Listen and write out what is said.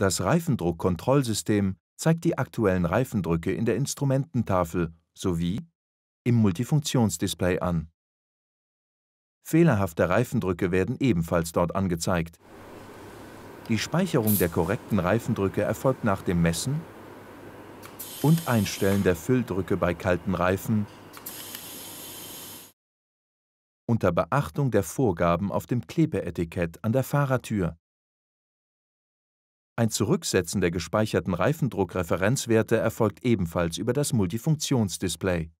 Das Reifendruckkontrollsystem zeigt die aktuellen Reifendrücke in der Instrumententafel sowie im Multifunktionsdisplay an. Fehlerhafte Reifendrücke werden ebenfalls dort angezeigt. Die Speicherung der korrekten Reifendrücke erfolgt nach dem Messen und Einstellen der Fülldrücke bei kalten Reifen unter Beachtung der Vorgaben auf dem Klebeetikett an der Fahrertür. Ein Zurücksetzen der gespeicherten Reifendruckreferenzwerte erfolgt ebenfalls über das Multifunktionsdisplay